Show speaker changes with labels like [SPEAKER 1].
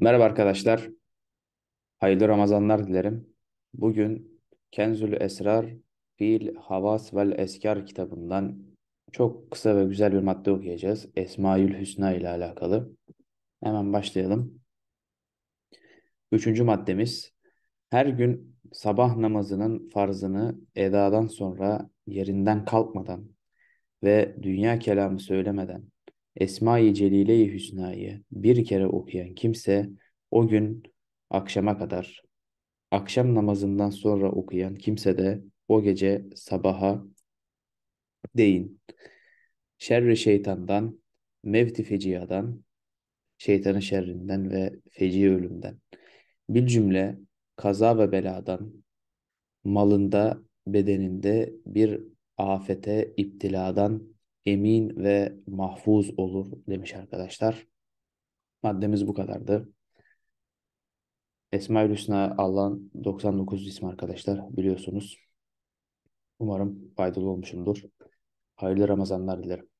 [SPEAKER 1] Merhaba arkadaşlar. Hayırlı Ramazanlar dilerim. Bugün Kenzül Esrar Fil Havas vel Eskar kitabından çok kısa ve güzel bir madde okuyacağız. Esmaül Hüsna ile alakalı. Hemen başlayalım. Üçüncü maddemiz her gün sabah namazının farzını edadan sonra yerinden kalkmadan ve dünya kelamı söylemeden Esma-i Celile-i Hüsna'yı bir kere okuyan kimse o gün akşama kadar, akşam namazından sonra okuyan kimse de o gece sabaha değin. Şerri şeytandan, mevti feciyadan, şeytanın şerrinden ve feci ölümden. Bir cümle kaza ve beladan, malında, bedeninde bir afete, iptiladan emin ve mahfuz olur demiş arkadaşlar. Maddemiz bu kadardı. Esma-ül Hüsna Allah'ın 99 ismi arkadaşlar biliyorsunuz. Umarım faydalı olmuşumdur. Hayırlı Ramazanlar dilerim.